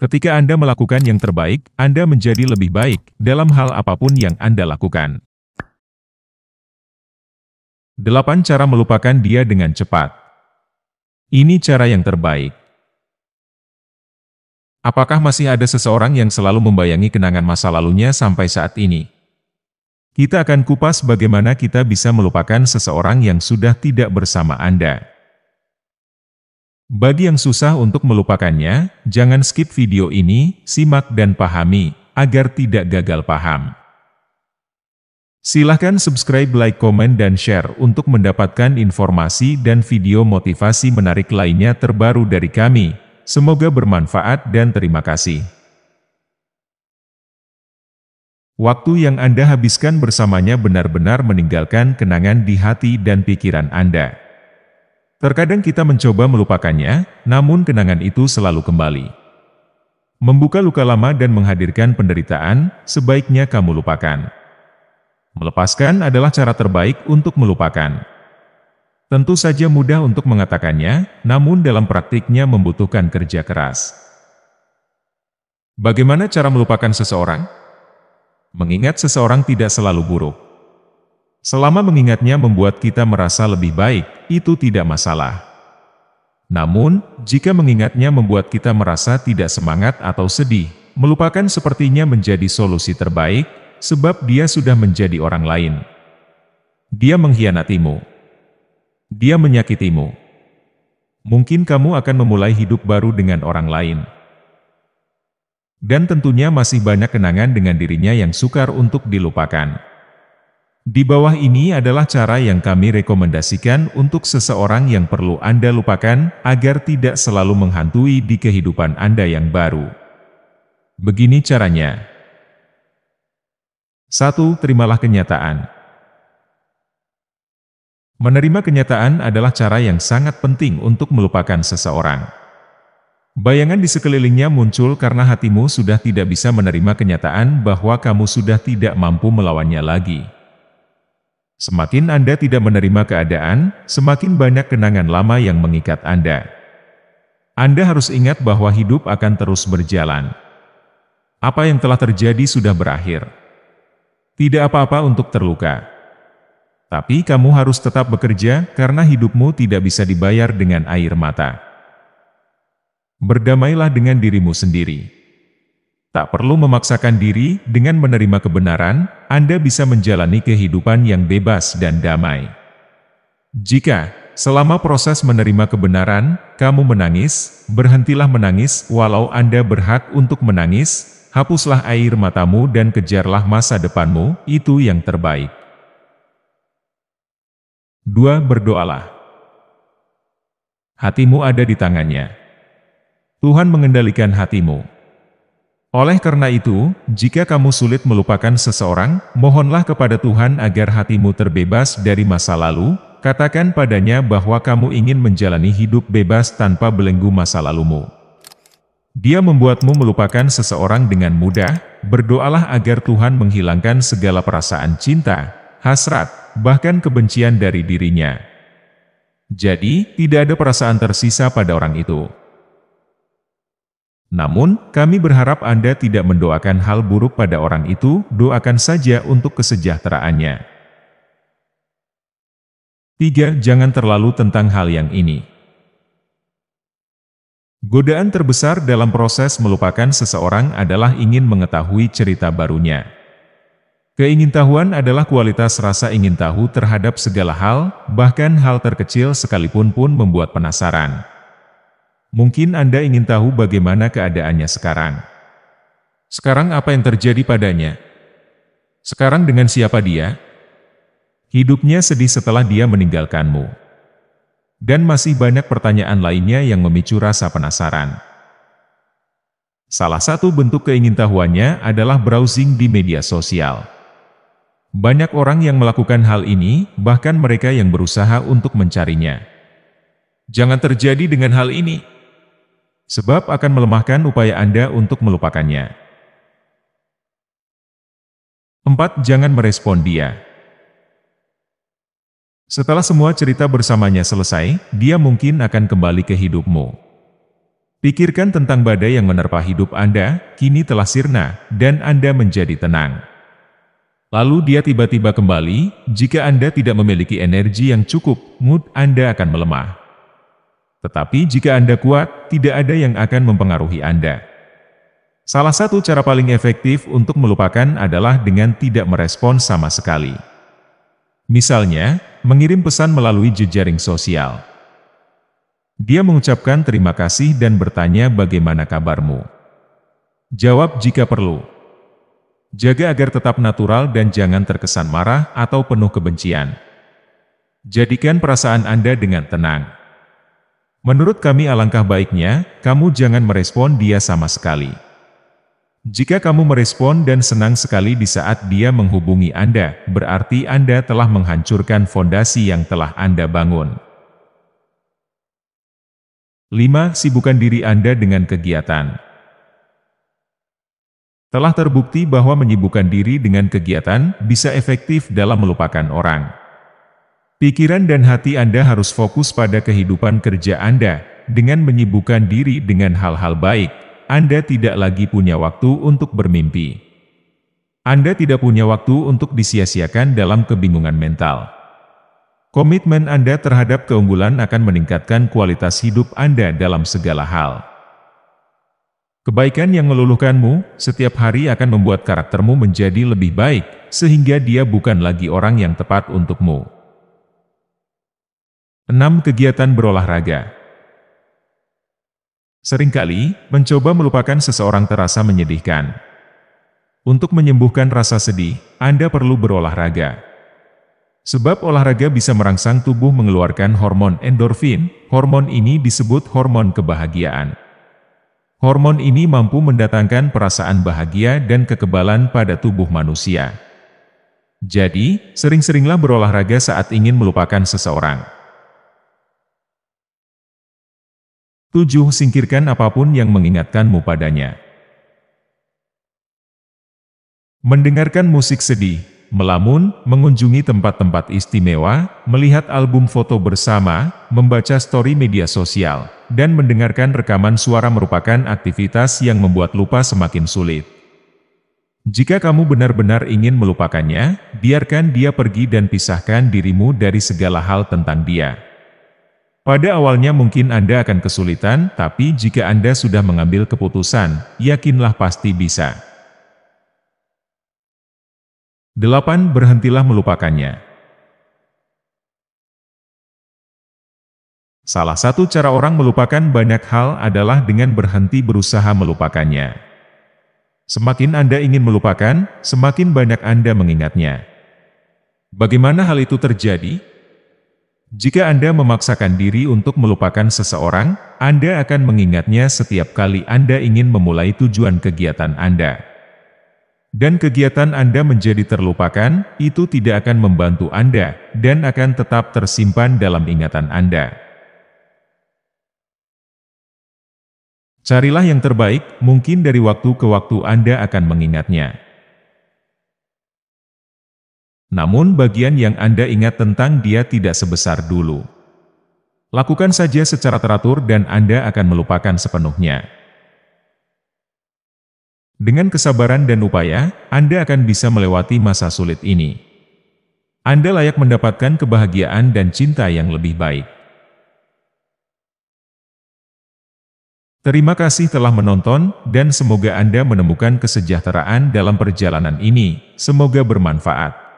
Ketika Anda melakukan yang terbaik, Anda menjadi lebih baik dalam hal apapun yang Anda lakukan. 8. Cara melupakan dia dengan cepat. Ini cara yang terbaik. Apakah masih ada seseorang yang selalu membayangi kenangan masa lalunya sampai saat ini? Kita akan kupas bagaimana kita bisa melupakan seseorang yang sudah tidak bersama Anda. Bagi yang susah untuk melupakannya, jangan skip video ini, simak dan pahami, agar tidak gagal paham. Silahkan subscribe, like, komen, dan share untuk mendapatkan informasi dan video motivasi menarik lainnya terbaru dari kami. Semoga bermanfaat dan terima kasih. Waktu yang Anda habiskan bersamanya benar-benar meninggalkan kenangan di hati dan pikiran Anda. Terkadang kita mencoba melupakannya, namun kenangan itu selalu kembali. Membuka luka lama dan menghadirkan penderitaan, sebaiknya kamu lupakan. Melepaskan adalah cara terbaik untuk melupakan. Tentu saja mudah untuk mengatakannya, namun dalam praktiknya membutuhkan kerja keras. Bagaimana cara melupakan seseorang? Mengingat seseorang tidak selalu buruk. Selama mengingatnya membuat kita merasa lebih baik, itu tidak masalah. Namun, jika mengingatnya membuat kita merasa tidak semangat atau sedih, melupakan sepertinya menjadi solusi terbaik, sebab dia sudah menjadi orang lain. Dia mengkhianatimu. Dia menyakitimu. Mungkin kamu akan memulai hidup baru dengan orang lain. Dan tentunya masih banyak kenangan dengan dirinya yang sukar untuk dilupakan. Di bawah ini adalah cara yang kami rekomendasikan untuk seseorang yang perlu Anda lupakan agar tidak selalu menghantui di kehidupan Anda yang baru. Begini caranya. 1. Terimalah kenyataan. Menerima kenyataan adalah cara yang sangat penting untuk melupakan seseorang. Bayangan di sekelilingnya muncul karena hatimu sudah tidak bisa menerima kenyataan bahwa kamu sudah tidak mampu melawannya lagi. Semakin Anda tidak menerima keadaan, semakin banyak kenangan lama yang mengikat Anda. Anda harus ingat bahwa hidup akan terus berjalan. Apa yang telah terjadi sudah berakhir. Tidak apa-apa untuk terluka. Tapi kamu harus tetap bekerja karena hidupmu tidak bisa dibayar dengan air mata. Berdamailah dengan dirimu sendiri. Tak perlu memaksakan diri dengan menerima kebenaran, Anda bisa menjalani kehidupan yang bebas dan damai. Jika selama proses menerima kebenaran, kamu menangis, berhentilah menangis walau Anda berhak untuk menangis, hapuslah air matamu dan kejarlah masa depanmu, itu yang terbaik. 2. Berdoalah. Hatimu ada di tangannya. Tuhan mengendalikan hatimu. Oleh karena itu, jika kamu sulit melupakan seseorang, mohonlah kepada Tuhan agar hatimu terbebas dari masa lalu. Katakan padanya bahwa kamu ingin menjalani hidup bebas tanpa belenggu masa lalumu. Dia membuatmu melupakan seseorang dengan mudah. Berdoalah agar Tuhan menghilangkan segala perasaan cinta, hasrat, bahkan kebencian dari dirinya. Jadi, tidak ada perasaan tersisa pada orang itu. Namun, kami berharap Anda tidak mendoakan hal buruk pada orang itu, doakan saja untuk kesejahteraannya. 3. Jangan terlalu tentang hal yang ini. Godaan terbesar dalam proses melupakan seseorang adalah ingin mengetahui cerita barunya. Keingintahuan adalah kualitas rasa ingin tahu terhadap segala hal, bahkan hal terkecil sekalipun pun membuat penasaran. Mungkin Anda ingin tahu bagaimana keadaannya sekarang. Sekarang apa yang terjadi padanya? Sekarang dengan siapa dia? Hidupnya sedih setelah dia meninggalkanmu. Dan masih banyak pertanyaan lainnya yang memicu rasa penasaran. Salah satu bentuk keingintahuannya adalah browsing di media sosial. Banyak orang yang melakukan hal ini, bahkan mereka yang berusaha untuk mencarinya. Jangan terjadi dengan hal ini sebab akan melemahkan upaya Anda untuk melupakannya. 4. Jangan merespon dia. Setelah semua cerita bersamanya selesai, dia mungkin akan kembali ke hidupmu. Pikirkan tentang badai yang menerpa hidup Anda, kini telah sirna, dan Anda menjadi tenang. Lalu dia tiba-tiba kembali, jika Anda tidak memiliki energi yang cukup, mood Anda akan melemah. Tetapi jika Anda kuat, tidak ada yang akan mempengaruhi Anda. Salah satu cara paling efektif untuk melupakan adalah dengan tidak merespon sama sekali. Misalnya, mengirim pesan melalui jejaring sosial. Dia mengucapkan terima kasih dan bertanya bagaimana kabarmu. Jawab jika perlu. Jaga agar tetap natural dan jangan terkesan marah atau penuh kebencian. Jadikan perasaan Anda dengan tenang. Menurut kami alangkah baiknya, kamu jangan merespon dia sama sekali. Jika kamu merespon dan senang sekali di saat dia menghubungi Anda, berarti Anda telah menghancurkan fondasi yang telah Anda bangun. 5. Sibukkan diri Anda dengan kegiatan. Telah terbukti bahwa menyibukkan diri dengan kegiatan bisa efektif dalam melupakan orang. Pikiran dan hati Anda harus fokus pada kehidupan kerja Anda, dengan menyibukkan diri dengan hal-hal baik. Anda tidak lagi punya waktu untuk bermimpi. Anda tidak punya waktu untuk disia-siakan dalam kebingungan mental. Komitmen Anda terhadap keunggulan akan meningkatkan kualitas hidup Anda dalam segala hal. Kebaikan yang meluluhkanmu setiap hari akan membuat karaktermu menjadi lebih baik, sehingga dia bukan lagi orang yang tepat untukmu. 6. Kegiatan berolahraga Seringkali, mencoba melupakan seseorang terasa menyedihkan. Untuk menyembuhkan rasa sedih, Anda perlu berolahraga. Sebab olahraga bisa merangsang tubuh mengeluarkan hormon endorfin, hormon ini disebut hormon kebahagiaan. Hormon ini mampu mendatangkan perasaan bahagia dan kekebalan pada tubuh manusia. Jadi, sering-seringlah berolahraga saat ingin melupakan seseorang. Tujuh singkirkan apapun yang mengingatkanmu padanya. Mendengarkan musik sedih, melamun, mengunjungi tempat-tempat istimewa, melihat album foto bersama, membaca story media sosial, dan mendengarkan rekaman suara merupakan aktivitas yang membuat lupa semakin sulit. Jika kamu benar-benar ingin melupakannya, biarkan dia pergi dan pisahkan dirimu dari segala hal tentang dia. Pada awalnya mungkin Anda akan kesulitan, tapi jika Anda sudah mengambil keputusan, yakinlah pasti bisa. 8. Berhentilah melupakannya. Salah satu cara orang melupakan banyak hal adalah dengan berhenti berusaha melupakannya. Semakin Anda ingin melupakan, semakin banyak Anda mengingatnya. Bagaimana hal itu terjadi? Jika Anda memaksakan diri untuk melupakan seseorang, Anda akan mengingatnya setiap kali Anda ingin memulai tujuan kegiatan Anda. Dan kegiatan Anda menjadi terlupakan, itu tidak akan membantu Anda, dan akan tetap tersimpan dalam ingatan Anda. Carilah yang terbaik, mungkin dari waktu ke waktu Anda akan mengingatnya. Namun bagian yang Anda ingat tentang dia tidak sebesar dulu. Lakukan saja secara teratur dan Anda akan melupakan sepenuhnya. Dengan kesabaran dan upaya, Anda akan bisa melewati masa sulit ini. Anda layak mendapatkan kebahagiaan dan cinta yang lebih baik. Terima kasih telah menonton, dan semoga Anda menemukan kesejahteraan dalam perjalanan ini. Semoga bermanfaat.